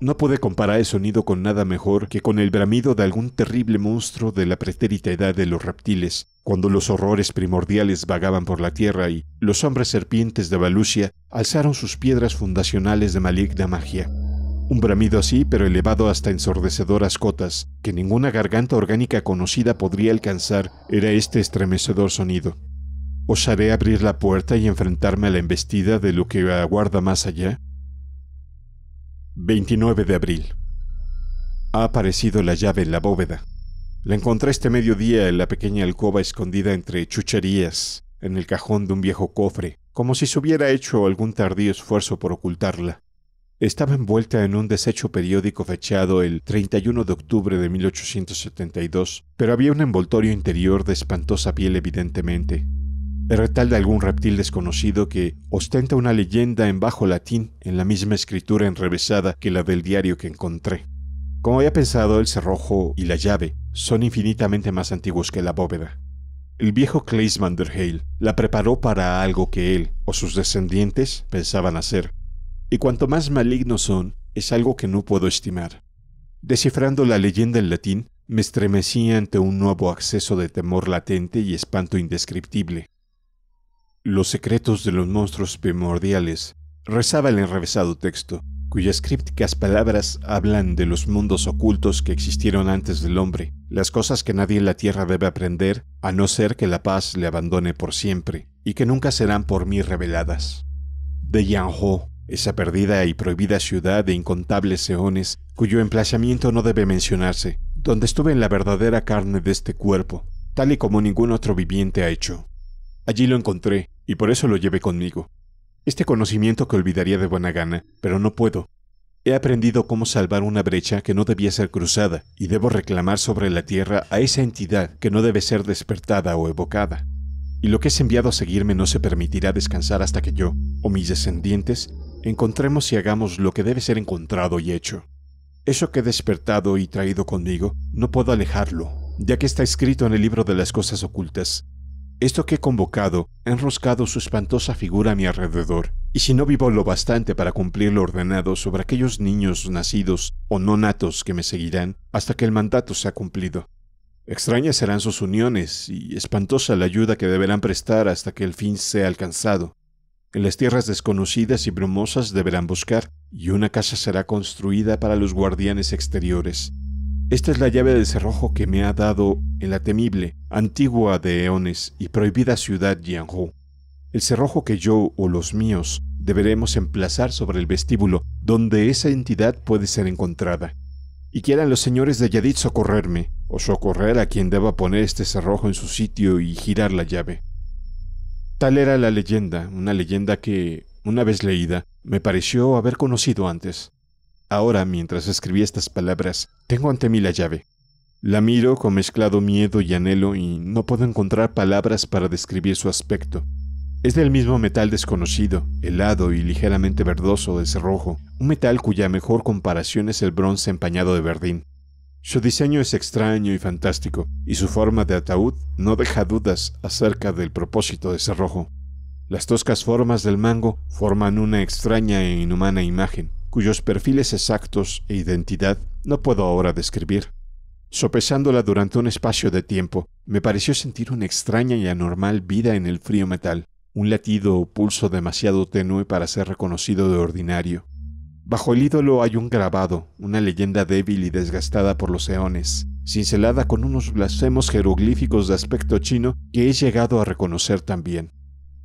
No pude comparar el sonido con nada mejor que con el bramido de algún terrible monstruo de la pretérita edad de los reptiles, cuando los horrores primordiales vagaban por la tierra y los hombres serpientes de Valusia alzaron sus piedras fundacionales de maligna magia. Un bramido así, pero elevado hasta ensordecedoras cotas, que ninguna garganta orgánica conocida podría alcanzar, era este estremecedor sonido. ¿Osaré abrir la puerta y enfrentarme a la embestida de lo que aguarda más allá? 29 de abril. Ha aparecido la llave en la bóveda. La encontré este mediodía en la pequeña alcoba escondida entre chucherías, en el cajón de un viejo cofre, como si se hubiera hecho algún tardío esfuerzo por ocultarla estaba envuelta en un desecho periódico fechado el 31 de octubre de 1872, pero había un envoltorio interior de espantosa piel evidentemente. El retal de algún reptil desconocido que ostenta una leyenda en bajo latín en la misma escritura enrevesada que la del diario que encontré. Como había pensado, el cerrojo y la llave son infinitamente más antiguos que la bóveda. El viejo Claes Hale la preparó para algo que él o sus descendientes pensaban hacer, y cuanto más malignos son, es algo que no puedo estimar. Descifrando la leyenda en latín, me estremecí ante un nuevo acceso de temor latente y espanto indescriptible. Los secretos de los monstruos primordiales, rezaba el enrevesado texto, cuyas crípticas palabras hablan de los mundos ocultos que existieron antes del hombre, las cosas que nadie en la Tierra debe aprender, a no ser que la paz le abandone por siempre, y que nunca serán por mí reveladas. De Yang Ho, esa perdida y prohibida ciudad de incontables eones, cuyo emplazamiento no debe mencionarse, donde estuve en la verdadera carne de este cuerpo, tal y como ningún otro viviente ha hecho. Allí lo encontré, y por eso lo llevé conmigo. Este conocimiento que olvidaría de buena gana, pero no puedo. He aprendido cómo salvar una brecha que no debía ser cruzada, y debo reclamar sobre la tierra a esa entidad que no debe ser despertada o evocada. Y lo que es enviado a seguirme no se permitirá descansar hasta que yo, o mis descendientes, encontremos y hagamos lo que debe ser encontrado y hecho. Eso que he despertado y traído conmigo, no puedo alejarlo, ya que está escrito en el libro de las cosas ocultas. Esto que he convocado ha enroscado su espantosa figura a mi alrededor, y si no vivo lo bastante para cumplir lo ordenado sobre aquellos niños nacidos o no natos que me seguirán hasta que el mandato sea cumplido. Extrañas serán sus uniones y espantosa la ayuda que deberán prestar hasta que el fin sea alcanzado. En las tierras desconocidas y brumosas deberán buscar, y una casa será construida para los guardianes exteriores. Esta es la llave del cerrojo que me ha dado en la temible, antigua de eones y prohibida ciudad Yanhu. El cerrojo que yo o los míos deberemos emplazar sobre el vestíbulo donde esa entidad puede ser encontrada. Y quieran los señores de Yadid socorrerme, o socorrer a quien deba poner este cerrojo en su sitio y girar la llave. Tal era la leyenda, una leyenda que, una vez leída, me pareció haber conocido antes. Ahora, mientras escribí estas palabras, tengo ante mí la llave. La miro con mezclado miedo y anhelo y no puedo encontrar palabras para describir su aspecto. Es del mismo metal desconocido, helado y ligeramente verdoso de cerrojo, un metal cuya mejor comparación es el bronce empañado de verdín. Su diseño es extraño y fantástico, y su forma de ataúd no deja dudas acerca del propósito de cerrojo. Las toscas formas del mango forman una extraña e inhumana imagen, cuyos perfiles exactos e identidad no puedo ahora describir. Sopesándola durante un espacio de tiempo, me pareció sentir una extraña y anormal vida en el frío metal, un latido o pulso demasiado tenue para ser reconocido de ordinario. Bajo el ídolo hay un grabado, una leyenda débil y desgastada por los eones, cincelada con unos blasfemos jeroglíficos de aspecto chino que he llegado a reconocer también.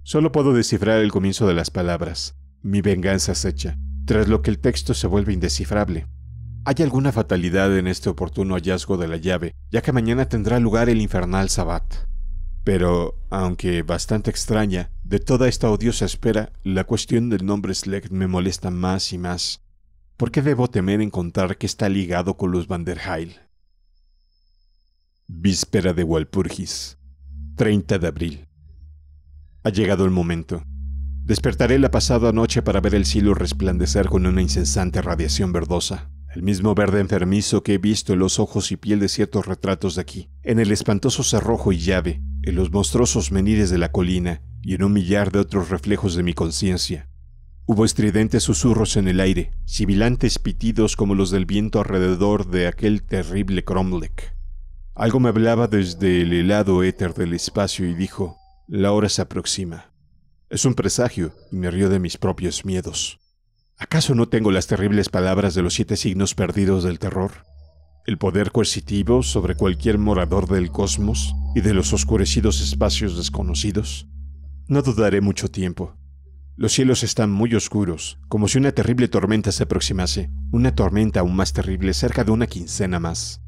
Solo puedo descifrar el comienzo de las palabras. Mi venganza hecha, tras lo que el texto se vuelve indescifrable. Hay alguna fatalidad en este oportuno hallazgo de la llave, ya que mañana tendrá lugar el infernal sabbat. Pero, aunque bastante extraña, de toda esta odiosa espera, la cuestión del nombre Slecht me molesta más y más. ¿Por qué debo temer encontrar que está ligado con los Van der Heil? Víspera de Walpurgis, 30 de abril. Ha llegado el momento. Despertaré la pasada noche para ver el cielo resplandecer con una incesante radiación verdosa el mismo verde enfermizo que he visto en los ojos y piel de ciertos retratos de aquí, en el espantoso cerrojo y llave, en los monstruosos menires de la colina y en un millar de otros reflejos de mi conciencia. Hubo estridentes susurros en el aire, sibilantes pitidos como los del viento alrededor de aquel terrible Cromlech. Algo me hablaba desde el helado éter del espacio y dijo, la hora se aproxima. Es un presagio y me río de mis propios miedos. ¿Acaso no tengo las terribles palabras de los siete signos perdidos del terror? El poder coercitivo sobre cualquier morador del cosmos y de los oscurecidos espacios desconocidos. No dudaré mucho tiempo. Los cielos están muy oscuros, como si una terrible tormenta se aproximase, una tormenta aún más terrible cerca de una quincena más.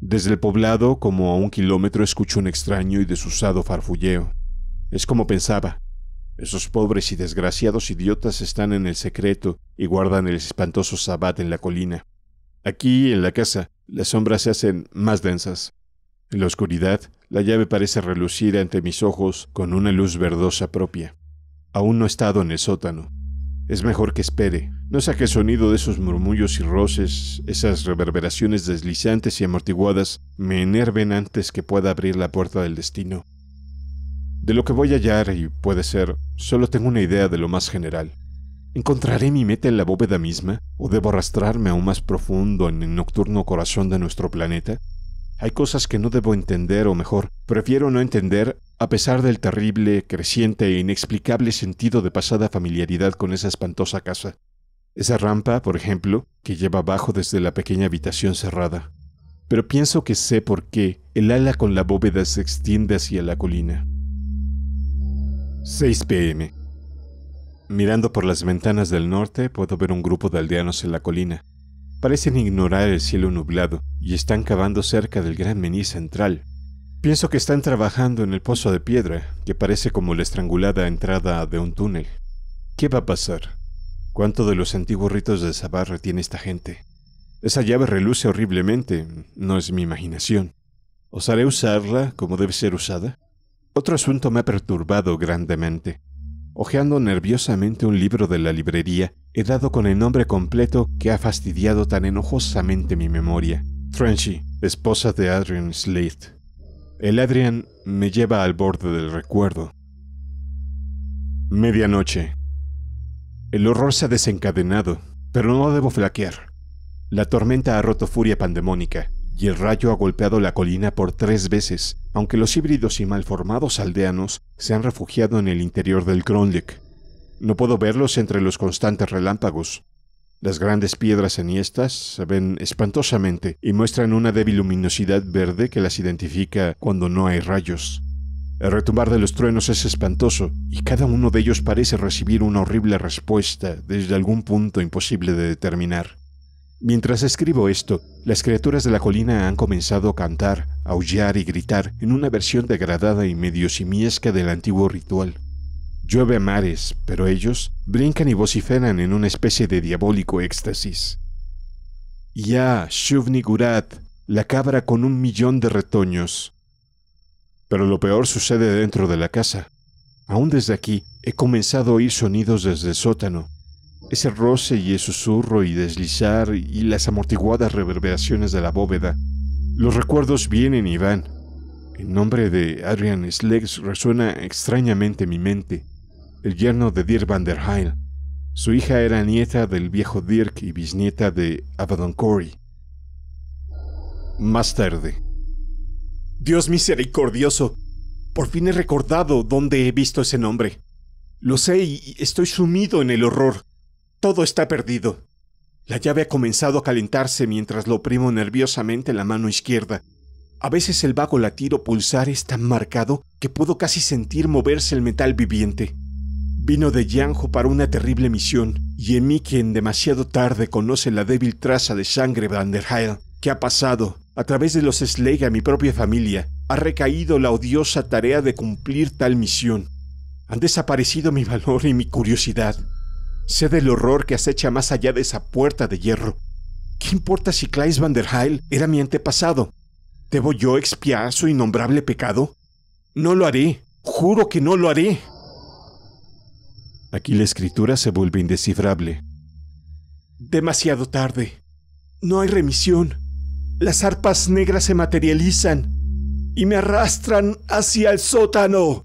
Desde el poblado, como a un kilómetro, escucho un extraño y desusado farfulleo. Es como pensaba, esos pobres y desgraciados idiotas están en el secreto y guardan el espantoso sabbat en la colina. Aquí, en la casa, las sombras se hacen más densas. En la oscuridad, la llave parece relucir ante mis ojos con una luz verdosa propia. Aún no he estado en el sótano. Es mejor que espere. No saque sonido de esos murmullos y roces, esas reverberaciones deslizantes y amortiguadas me enerven antes que pueda abrir la puerta del destino. De lo que voy a hallar y puede ser, solo tengo una idea de lo más general. ¿Encontraré mi meta en la bóveda misma o debo arrastrarme aún más profundo en el nocturno corazón de nuestro planeta? Hay cosas que no debo entender o mejor, prefiero no entender a pesar del terrible, creciente e inexplicable sentido de pasada familiaridad con esa espantosa casa. Esa rampa, por ejemplo, que lleva abajo desde la pequeña habitación cerrada. Pero pienso que sé por qué el ala con la bóveda se extiende hacia la colina. 6 pm. Mirando por las ventanas del norte puedo ver un grupo de aldeanos en la colina. Parecen ignorar el cielo nublado y están cavando cerca del gran mení central. Pienso que están trabajando en el pozo de piedra, que parece como la estrangulada entrada de un túnel. ¿Qué va a pasar? ¿Cuánto de los antiguos ritos de Zabarra tiene esta gente? Esa llave reluce horriblemente, no es mi imaginación. ¿Osaré usarla como debe ser usada? Otro asunto me ha perturbado grandemente. Ojeando nerviosamente un libro de la librería, he dado con el nombre completo que ha fastidiado tan enojosamente mi memoria. Trenchy, esposa de Adrian Slade. El Adrian me lleva al borde del recuerdo. Medianoche. El horror se ha desencadenado, pero no debo flaquear. La tormenta ha roto furia pandemónica y el rayo ha golpeado la colina por tres veces, aunque los híbridos y malformados aldeanos se han refugiado en el interior del Kronlik. No puedo verlos entre los constantes relámpagos. Las grandes piedras enhiestas se ven espantosamente y muestran una débil luminosidad verde que las identifica cuando no hay rayos. El retumbar de los truenos es espantoso y cada uno de ellos parece recibir una horrible respuesta desde algún punto imposible de determinar. Mientras escribo esto, las criaturas de la colina han comenzado a cantar, aullar y gritar en una versión degradada y medio simiesca del antiguo ritual. Llueve a mares, pero ellos brincan y vociferan en una especie de diabólico éxtasis. Ya, Shuvni Gurat, la cabra con un millón de retoños. Pero lo peor sucede dentro de la casa. Aún desde aquí he comenzado a oír sonidos desde el sótano, ese roce y el susurro y deslizar y las amortiguadas reverberaciones de la bóveda. Los recuerdos vienen y van. El nombre de Adrian Slegs resuena extrañamente en mi mente. El yerno de Dirk van der Heil. Su hija era nieta del viejo Dirk y bisnieta de Abaddon Corey. Más tarde. Dios misericordioso, por fin he recordado dónde he visto ese nombre. Lo sé y estoy sumido en el horror. Todo está perdido. La llave ha comenzado a calentarse mientras lo oprimo nerviosamente la mano izquierda. A veces el vago latido pulsar es tan marcado que puedo casi sentir moverse el metal viviente. Vino de Yanjo para una terrible misión, y en mí quien demasiado tarde conoce la débil traza de sangre Van der que ha pasado, a través de los Slade a mi propia familia, ha recaído la odiosa tarea de cumplir tal misión. Han desaparecido mi valor y mi curiosidad. Sé del horror que acecha más allá de esa puerta de hierro. ¿Qué importa si Claes van der Heil era mi antepasado? ¿Debo yo expiar su innombrable pecado? No lo haré. Juro que no lo haré. Aquí la escritura se vuelve indescifrable. Demasiado tarde. No hay remisión. Las arpas negras se materializan y me arrastran hacia el sótano.